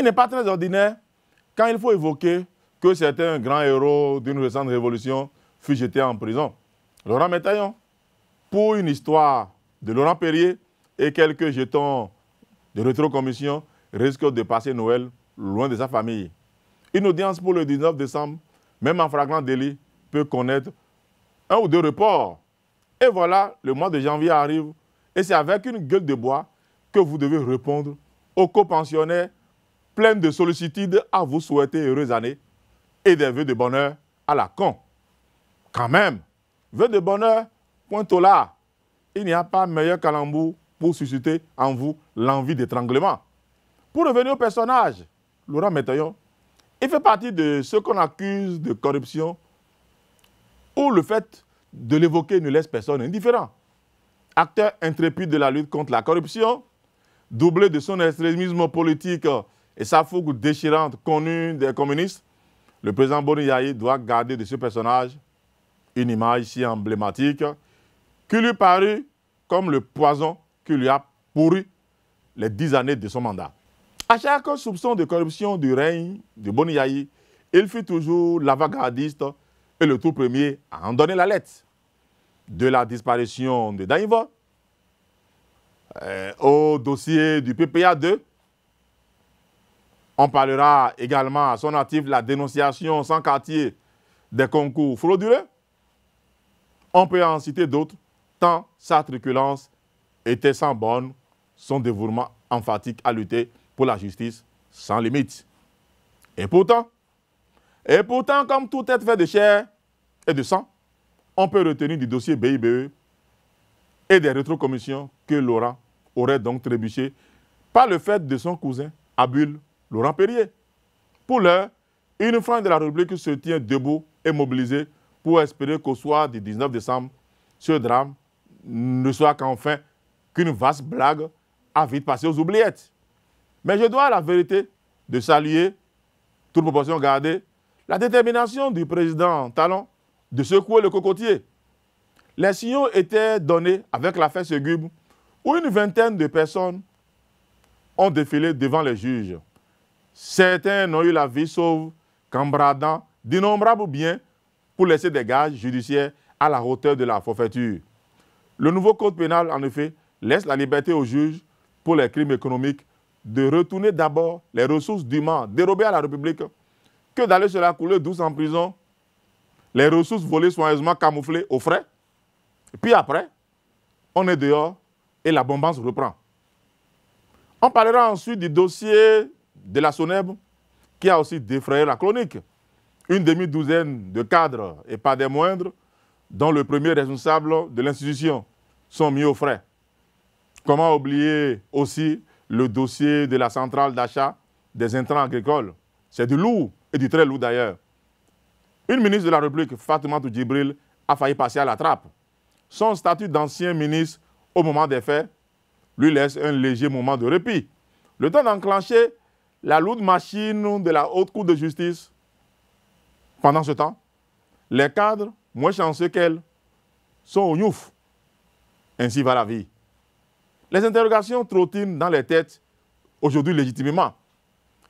Il n'est pas très ordinaire quand il faut évoquer que certains grands héros d'une récente révolution fut jetés en prison. Laurent Métaillon, pour une histoire de Laurent Perrier et quelques jetons de rétrocommission, risque de passer Noël loin de sa famille. Une audience pour le 19 décembre, même en fragment délit, peut connaître un ou deux reports. Et voilà, le mois de janvier arrive et c'est avec une gueule de bois que vous devez répondre aux copensionnaires pleine de sollicitude à vous souhaiter heureuses années et des vœux de bonheur à la con. Quand même, vœux de bonheur, point au là. Il n'y a pas meilleur calembour pour susciter en vous l'envie d'étranglement. Pour revenir au personnage, Laurent Métaillon, il fait partie de ceux qu'on accuse de corruption où le fait de l'évoquer ne laisse personne indifférent. Acteur intrépide de la lutte contre la corruption, doublé de son extrémisme politique et sa fougue déchirante connue des communistes, le président Yaï doit garder de ce personnage une image si emblématique qui lui parut comme le poison qui lui a pourri les dix années de son mandat. À chaque soupçon de corruption du règne de Boniaï, il fut toujours l'avant-gardiste et le tout premier à en donner la lettre. De la disparition de Daïva euh, au dossier du PPA 2, on parlera également à son actif la dénonciation sans quartier des concours frauduleux. On peut en citer d'autres, tant sa truculence était sans borne, son dévouement emphatique à lutter pour la justice sans limite. Et pourtant, et pourtant, comme tout être fait de chair et de sang, on peut retenir du dossier BIBE et des rétrocommissions que Laurent aurait donc trébuché par le fait de son cousin, Abul Laurent Perrier. Pour l'heure, une fin de la République se tient debout et mobilisée pour espérer qu'au soir du 19 décembre, ce drame ne soit qu'enfin qu'une vaste blague à vite passer aux oubliettes. Mais je dois à la vérité de saluer, toute proportion gardée, la détermination du président Talon de secouer le cocotier. Les signaux étaient donnés avec l'affaire Segube, où une vingtaine de personnes ont défilé devant les juges. Certains ont eu la vie sauve qu'en bradant d'innombrables biens pour laisser des gages judiciaires à la hauteur de la forfaiture. Le nouveau code pénal, en effet, laisse la liberté aux juges pour les crimes économiques de retourner d'abord les ressources dûment dérobées à la République que d'aller se la couler douce en prison. Les ressources volées soigneusement camouflées aux frais. puis après, on est dehors et la l'abondance reprend. On parlera ensuite du dossier de la SONEB qui a aussi défrayé la chronique. Une demi-douzaine de cadres, et pas des moindres, dont le premier responsable de l'institution, sont mis aux frais. Comment oublier aussi le dossier de la centrale d'achat des intrants agricoles C'est du lourd, et du très lourd d'ailleurs. Une ministre de la République, Fatoumata Djibril, a failli passer à la trappe. Son statut d'ancien ministre au moment des faits lui laisse un léger moment de répit. Le temps d'enclencher la lourde machine de la haute cour de justice pendant ce temps, les cadres, moins chanceux qu'elles, sont au nyouf. Ainsi va la vie. Les interrogations trottinent dans les têtes, aujourd'hui légitimement.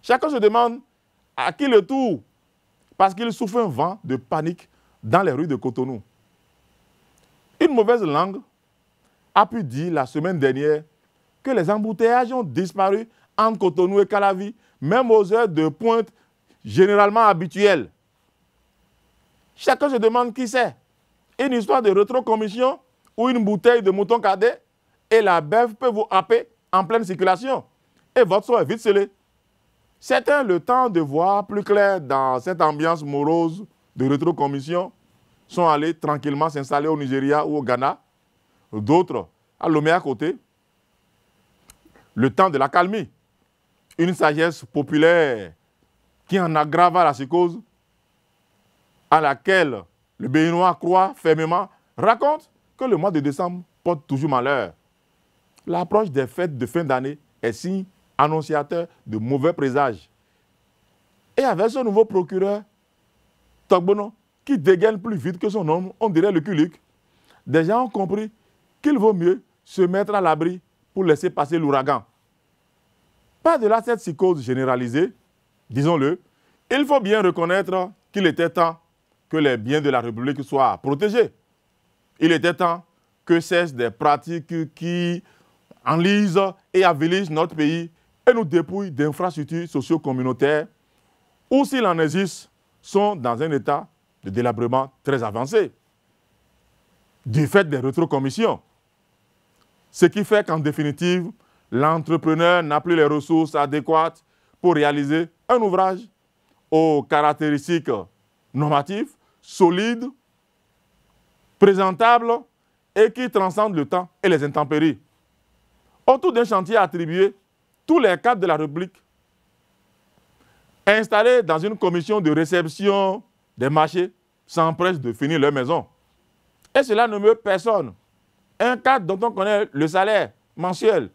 Chacun se demande à qui le tour, parce qu'il souffre un vent de panique dans les rues de Cotonou. Une mauvaise langue a pu dire la semaine dernière que les embouteillages ont disparu entre Cotonou et Calavi, même aux heures de pointe généralement habituelles. Chacun se demande qui c'est. Une histoire de rétro-commission ou une bouteille de mouton cadet et la bève peut vous happer en pleine circulation et votre soin est vite scellé. Certains le temps de voir plus clair dans cette ambiance morose de rétro-commission, retro-commission, sont allés tranquillement s'installer au Nigeria ou au Ghana. D'autres à Lomé à côté, le temps de la calmie une sagesse populaire qui en aggrava la psychose, à laquelle le Béninois croit fermement, raconte que le mois de décembre porte toujours malheur. L'approche des fêtes de fin d'année est signe annonciateur de mauvais présages. Et avec ce nouveau procureur, Togbono, qui dégaine plus vite que son homme, on dirait le culic, des gens ont compris qu'il vaut mieux se mettre à l'abri pour laisser passer l'ouragan. Pas de delà cette psychose généralisée, disons-le, il faut bien reconnaître qu'il était temps que les biens de la République soient protégés. Il était temps que cessent des pratiques qui enlisent et avilisent notre pays et nous dépouillent d'infrastructures socio-communautaires ou s'il en existe, sont dans un état de délabrement très avancé du fait des rétrocommissions. Ce qui fait qu'en définitive, l'entrepreneur n'a plus les ressources adéquates pour réaliser un ouvrage aux caractéristiques normatives, solides, présentables et qui transcende le temps et les intempéries. Autour d'un chantier attribué, tous les cadres de la République, installés dans une commission de réception des marchés, s'empressent de finir leur maison. Et cela ne meurt personne. Un cadre dont on connaît le salaire mensuel,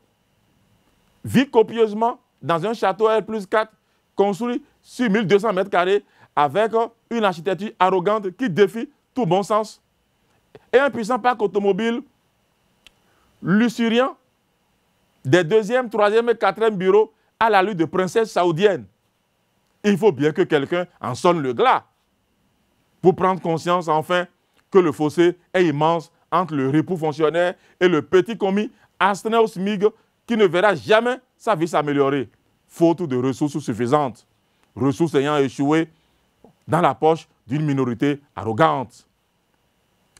vit copieusement dans un château L 4 construit sur 1200 mètres carrés avec euh, une architecture arrogante qui défie tout bon sens et un puissant parc automobile luxuriant des deuxième, troisième et quatrième bureaux à la lutte de princesse saoudienne. Il faut bien que quelqu'un en sonne le glas pour prendre conscience enfin que le fossé est immense entre le repos fonctionnaire et le petit commis Asneos smig qui ne verra jamais sa vie s'améliorer, faute de ressources suffisantes, ressources ayant échoué dans la poche d'une minorité arrogante.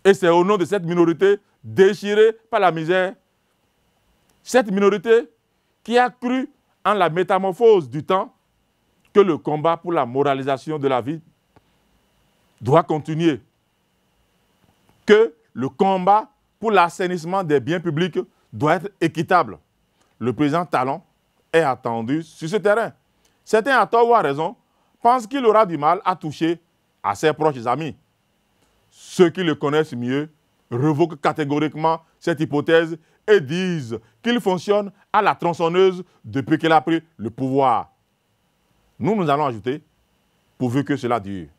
Et c'est au nom de cette minorité déchirée par la misère, cette minorité qui a cru en la métamorphose du temps que le combat pour la moralisation de la vie doit continuer, que le combat pour l'assainissement des biens publics doit être équitable, le président Talon est attendu sur ce terrain. Certains, à tort ou à raison, pensent qu'il aura du mal à toucher à ses proches amis. Ceux qui le connaissent mieux revoquent catégoriquement cette hypothèse et disent qu'il fonctionne à la tronçonneuse depuis qu'il a pris le pouvoir. Nous, nous allons ajouter, pourvu que cela dure.